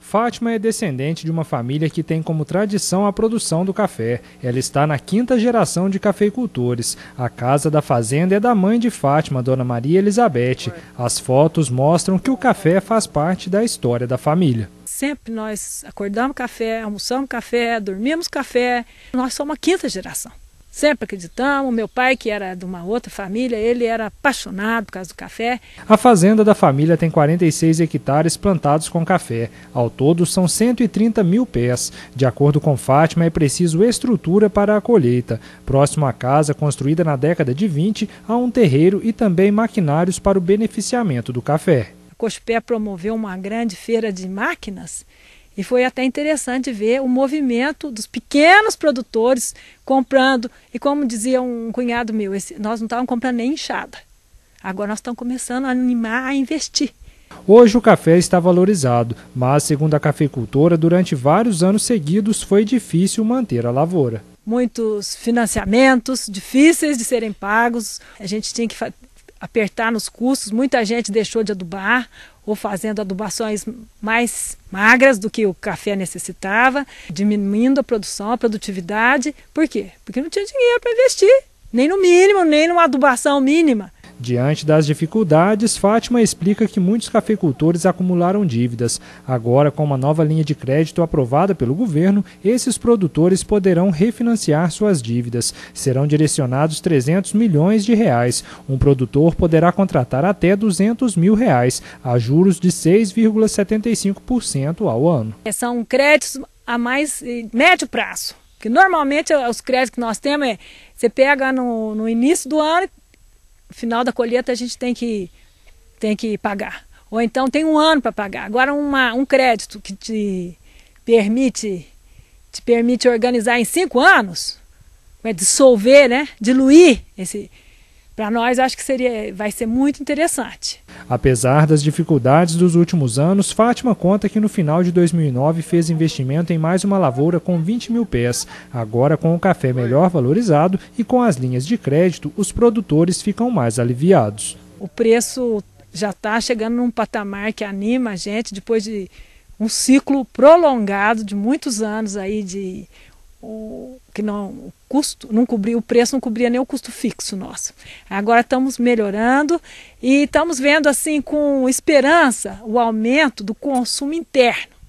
Fátima é descendente de uma família que tem como tradição a produção do café. Ela está na quinta geração de cafeicultores. A casa da fazenda é da mãe de Fátima, Dona Maria Elizabeth. As fotos mostram que o café faz parte da história da família. Sempre nós acordamos café, almoçamos café, dormimos café. Nós somos a quinta geração. Sempre acreditamos. Meu pai, que era de uma outra família, ele era apaixonado por causa do café. A fazenda da família tem 46 hectares plantados com café. Ao todo, são 130 mil pés. De acordo com Fátima, é preciso estrutura para a colheita. Próximo à casa, construída na década de 20, há um terreiro e também maquinários para o beneficiamento do café. A Cospé promoveu uma grande feira de máquinas e foi até interessante ver o movimento dos pequenos produtores comprando. E como dizia um cunhado meu, esse, nós não estávamos comprando nem enxada. Agora nós estamos começando a animar a investir. Hoje o café está valorizado, mas, segundo a cafeicultora, durante vários anos seguidos foi difícil manter a lavoura. Muitos financiamentos difíceis de serem pagos, a gente tinha que apertar nos custos, muita gente deixou de adubar ou fazendo adubações mais magras do que o café necessitava, diminuindo a produção, a produtividade. Por quê? Porque não tinha dinheiro para investir, nem no mínimo, nem numa adubação mínima. Diante das dificuldades, Fátima explica que muitos cafeicultores acumularam dívidas. Agora, com uma nova linha de crédito aprovada pelo governo, esses produtores poderão refinanciar suas dívidas. Serão direcionados 300 milhões de reais. Um produtor poderá contratar até 200 mil reais, a juros de 6,75% ao ano. É, são créditos a mais eh, médio prazo. que normalmente os créditos que nós temos é você pega no, no início do ano final da colheita a gente tem que, tem que pagar. Ou então tem um ano para pagar. Agora uma, um crédito que te permite te permite organizar em cinco anos, vai dissolver, né? Diluir esse, para nós, acho que seria, vai ser muito interessante. Apesar das dificuldades dos últimos anos, Fátima conta que no final de 2009 fez investimento em mais uma lavoura com 20 mil pés. Agora, com o café melhor valorizado e com as linhas de crédito, os produtores ficam mais aliviados. O preço já está chegando num patamar que anima a gente depois de um ciclo prolongado de muitos anos aí de o que não o custo não cobria o preço não cobria nem o custo fixo nosso agora estamos melhorando e estamos vendo assim com esperança o aumento do consumo interno